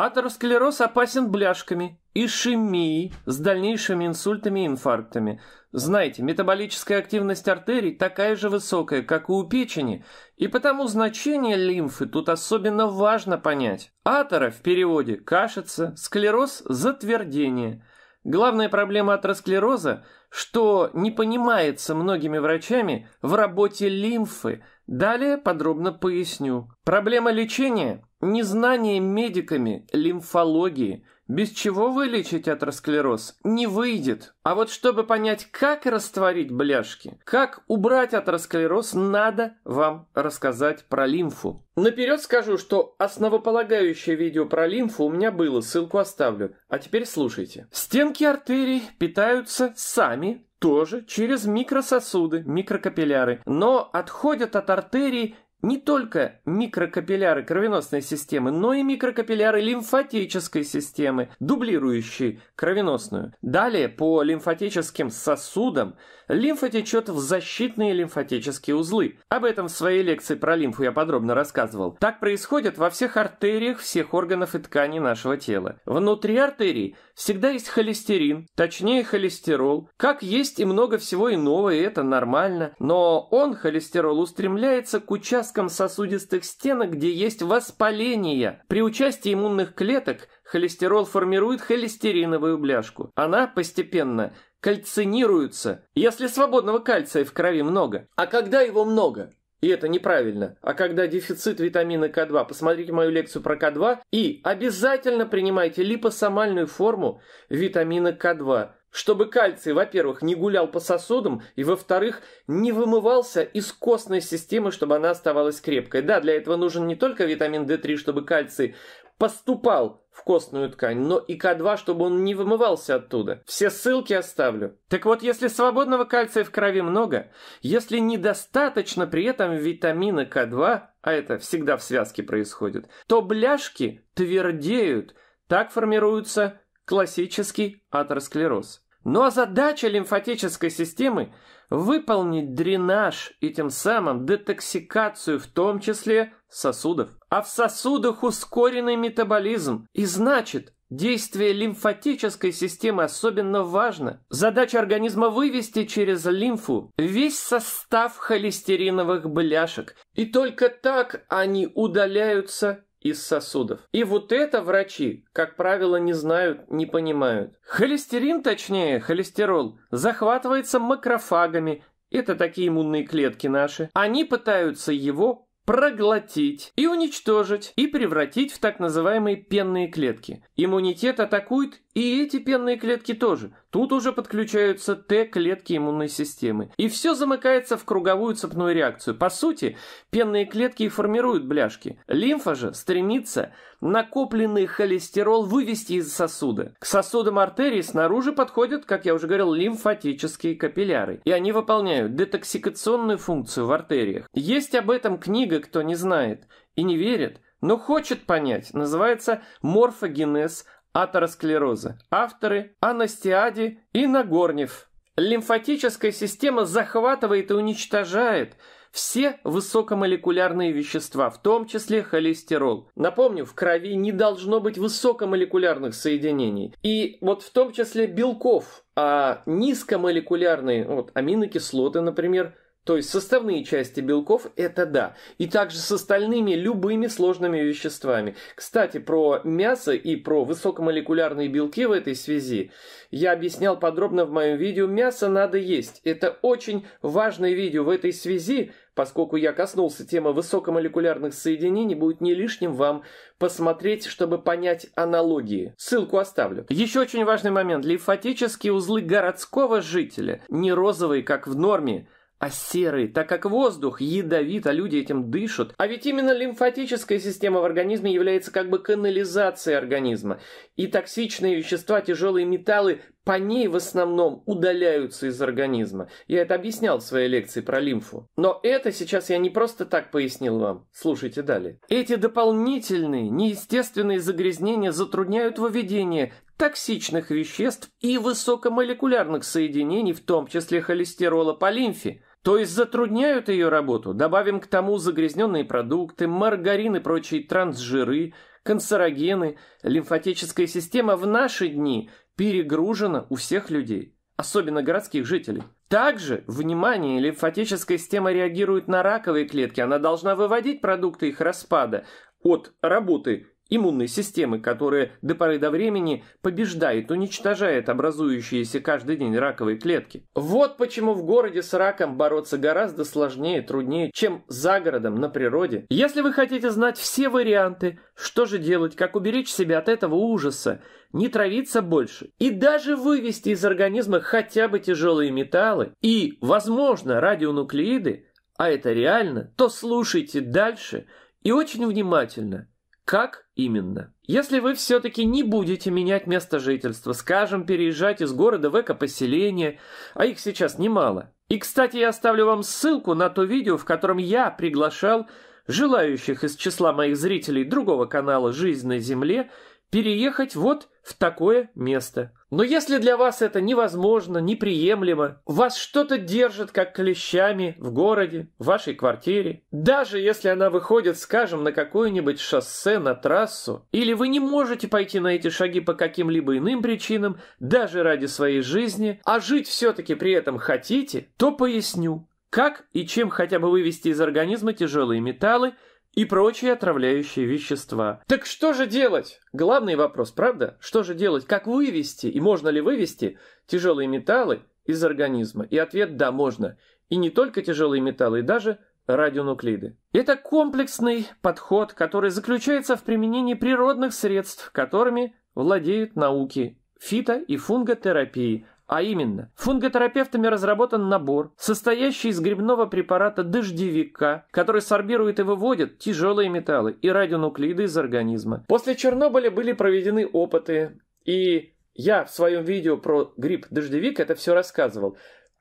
Атеросклероз опасен бляшками, ишемией с дальнейшими инсультами и инфарктами. Знаете, метаболическая активность артерий такая же высокая, как и у печени, и потому значение лимфы тут особенно важно понять. Атера в переводе кашется, склероз – затвердение. Главная проблема атеросклероза, что не понимается многими врачами в работе лимфы. Далее подробно поясню. Проблема лечения – Незнание медиками лимфологии, без чего вылечить атеросклероз, не выйдет. А вот чтобы понять, как растворить бляшки, как убрать атеросклероз, надо вам рассказать про лимфу. Наперед скажу, что основополагающее видео про лимфу у меня было, ссылку оставлю. А теперь слушайте. Стенки артерий питаются сами, тоже через микрососуды, микрокапилляры, но отходят от артерий не только микрокапилляры кровеносной системы, но и микрокапилляры лимфатической системы, дублирующие кровеносную. Далее по лимфатическим сосудам лимфа течет в защитные лимфатические узлы. Об этом в своей лекции про лимфу я подробно рассказывал. Так происходит во всех артериях всех органов и тканей нашего тела. Внутри артерии всегда есть холестерин, точнее холестерол, как есть и много всего иного, и это нормально, но он, холестерол, устремляется к участкам участкам сосудистых стенок, где есть воспаление. При участии иммунных клеток холестерол формирует холестериновую бляшку. Она постепенно кальцинируется, если свободного кальция в крови много. А когда его много? И это неправильно. А когда дефицит витамина К2, посмотрите мою лекцию про К2 и обязательно принимайте липосомальную форму витамина К2 чтобы кальций, во-первых, не гулял по сосудам, и, во-вторых, не вымывался из костной системы, чтобы она оставалась крепкой. Да, для этого нужен не только витамин D3, чтобы кальций поступал в костную ткань, но и К2, чтобы он не вымывался оттуда. Все ссылки оставлю. Так вот, если свободного кальция в крови много, если недостаточно при этом витамина К2, а это всегда в связке происходит, то бляшки твердеют. Так формируются классический атеросклероз. Но задача лимфатической системы – выполнить дренаж и тем самым детоксикацию в том числе сосудов. А в сосудах ускоренный метаболизм. И значит, действие лимфатической системы особенно важно. Задача организма вывести через лимфу весь состав холестериновых бляшек. И только так они удаляются из сосудов. И вот это врачи, как правило, не знают, не понимают. Холестерин, точнее, холестерол, захватывается макрофагами, это такие иммунные клетки наши. Они пытаются его проглотить и уничтожить и превратить в так называемые пенные клетки. Иммунитет атакует и эти пенные клетки тоже. Тут уже подключаются Т-клетки иммунной системы. И все замыкается в круговую цепную реакцию. По сути, пенные клетки и формируют бляшки. Лимфа же стремится накопленный холестерол вывести из сосуда. К сосудам артерии снаружи подходят, как я уже говорил, лимфатические капилляры. И они выполняют детоксикационную функцию в артериях. Есть об этом книга, кто не знает и не верит, но хочет понять. Называется «Морфогенез атеросклероза. Авторы – Анастиади и Нагорнев. Лимфатическая система захватывает и уничтожает все высокомолекулярные вещества, в том числе холестерол. Напомню, в крови не должно быть высокомолекулярных соединений. И вот в том числе белков, а низкомолекулярные, вот аминокислоты, например – то есть составные части белков – это да. И также с остальными любыми сложными веществами. Кстати, про мясо и про высокомолекулярные белки в этой связи я объяснял подробно в моем видео «Мясо надо есть». Это очень важное видео в этой связи, поскольку я коснулся темы высокомолекулярных соединений, будет не лишним вам посмотреть, чтобы понять аналогии. Ссылку оставлю. Еще очень важный момент. Лимфатические узлы городского жителя не розовые, как в норме, а серый, так как воздух ядовит, а люди этим дышат. А ведь именно лимфатическая система в организме является как бы канализацией организма. И токсичные вещества, тяжелые металлы по ней в основном удаляются из организма. Я это объяснял в своей лекции про лимфу. Но это сейчас я не просто так пояснил вам. Слушайте далее. Эти дополнительные, неестественные загрязнения затрудняют выведение токсичных веществ и высокомолекулярных соединений, в том числе холестерола по лимфе то есть затрудняют ее работу. Добавим к тому загрязненные продукты, маргарин и прочие трансжиры, канцерогены. Лимфатическая система в наши дни перегружена у всех людей, особенно городских жителей. Также, внимание, лимфатическая система реагирует на раковые клетки. Она должна выводить продукты их распада от работы иммунной системы, которая до поры до времени побеждает, уничтожает образующиеся каждый день раковые клетки. Вот почему в городе с раком бороться гораздо сложнее, труднее, чем за городом, на природе. Если вы хотите знать все варианты, что же делать, как уберечь себя от этого ужаса, не травиться больше и даже вывести из организма хотя бы тяжелые металлы и, возможно, радионуклеиды, а это реально, то слушайте дальше и очень внимательно – как именно? Если вы все-таки не будете менять место жительства, скажем, переезжать из города в эко-поселение, а их сейчас немало. И, кстати, я оставлю вам ссылку на то видео, в котором я приглашал желающих из числа моих зрителей другого канала «Жизнь на Земле» переехать вот в такое место. Но если для вас это невозможно, неприемлемо, вас что-то держит как клещами в городе, в вашей квартире, даже если она выходит, скажем, на какое-нибудь шоссе, на трассу, или вы не можете пойти на эти шаги по каким-либо иным причинам, даже ради своей жизни, а жить все-таки при этом хотите, то поясню, как и чем хотя бы вывести из организма тяжелые металлы – и прочие отравляющие вещества. Так что же делать? Главный вопрос, правда? Что же делать? Как вывести и можно ли вывести тяжелые металлы из организма? И ответ – да, можно. И не только тяжелые металлы, и даже радионуклиды. Это комплексный подход, который заключается в применении природных средств, которыми владеют науки фито- и фунготерапии, а именно, фунготерапевтами разработан набор, состоящий из грибного препарата дождевика, который сорбирует и выводит тяжелые металлы и радионуклиды из организма. После Чернобыля были проведены опыты, и я в своем видео про гриб-дождевик это все рассказывал.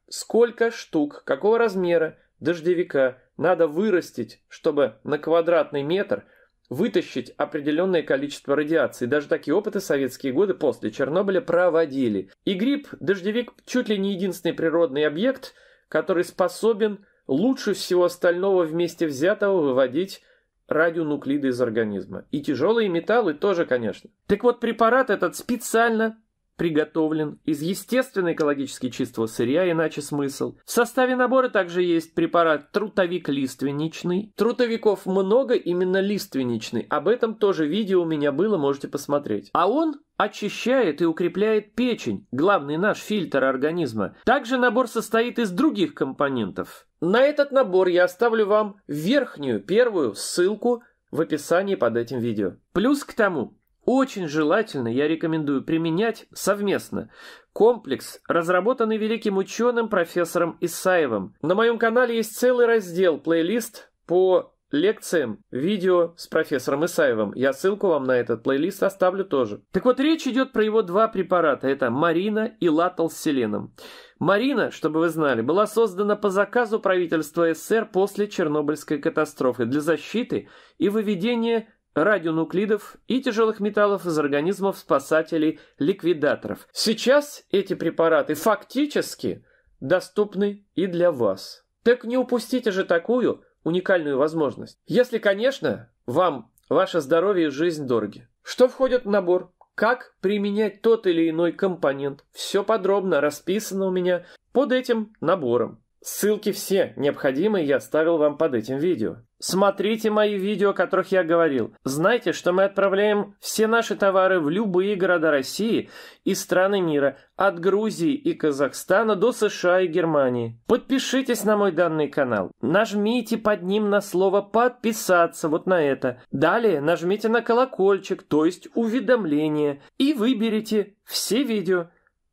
Сколько штук, какого размера дождевика надо вырастить, чтобы на квадратный метр – вытащить определенное количество радиации. Даже такие опыты советские годы после Чернобыля проводили. И гриб, дождевик, чуть ли не единственный природный объект, который способен лучше всего остального вместе взятого выводить радионуклиды из организма. И тяжелые металлы тоже, конечно. Так вот, препарат этот специально приготовлен из естественно экологически чистого сырья, иначе смысл. В составе набора также есть препарат трутовик лиственничный. Трутовиков много, именно лиственничный. Об этом тоже видео у меня было, можете посмотреть. А он очищает и укрепляет печень, главный наш фильтр организма. Также набор состоит из других компонентов. На этот набор я оставлю вам верхнюю первую ссылку в описании под этим видео. Плюс к тому, очень желательно, я рекомендую применять совместно комплекс, разработанный великим ученым профессором Исаевым. На моем канале есть целый раздел, плейлист по лекциям, видео с профессором Исаевым. Я ссылку вам на этот плейлист оставлю тоже. Так вот, речь идет про его два препарата. Это Марина и Латал с селеном. Марина, чтобы вы знали, была создана по заказу правительства СССР после Чернобыльской катастрофы для защиты и выведения радионуклидов и тяжелых металлов из организмов спасателей-ликвидаторов. Сейчас эти препараты фактически доступны и для вас. Так не упустите же такую уникальную возможность. Если, конечно, вам ваше здоровье и жизнь дороги. Что входит в набор? Как применять тот или иной компонент? Все подробно расписано у меня под этим набором. Ссылки все необходимые я оставил вам под этим видео. Смотрите мои видео, о которых я говорил. Знайте, что мы отправляем все наши товары в любые города России и страны мира, от Грузии и Казахстана до США и Германии. Подпишитесь на мой данный канал. Нажмите под ним на слово «подписаться», вот на это. Далее нажмите на колокольчик, то есть уведомление, и выберите все видео.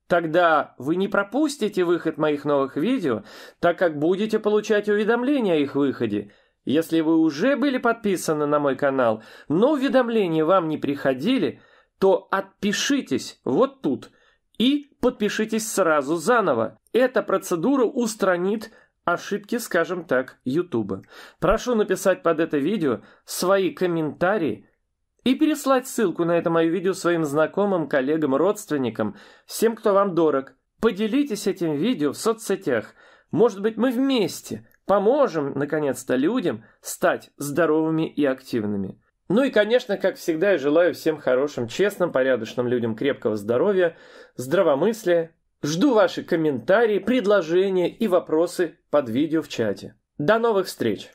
Тогда вы не пропустите выход моих новых видео, так как будете получать уведомления о их выходе. Если вы уже были подписаны на мой канал, но уведомления вам не приходили, то отпишитесь вот тут и подпишитесь сразу заново. Эта процедура устранит ошибки, скажем так, Ютуба. Прошу написать под это видео свои комментарии – и переслать ссылку на это мое видео своим знакомым, коллегам, родственникам, всем, кто вам дорог. Поделитесь этим видео в соцсетях. Может быть, мы вместе поможем, наконец-то, людям стать здоровыми и активными. Ну и, конечно, как всегда, я желаю всем хорошим, честным, порядочным людям крепкого здоровья, здравомыслия. Жду ваши комментарии, предложения и вопросы под видео в чате. До новых встреч!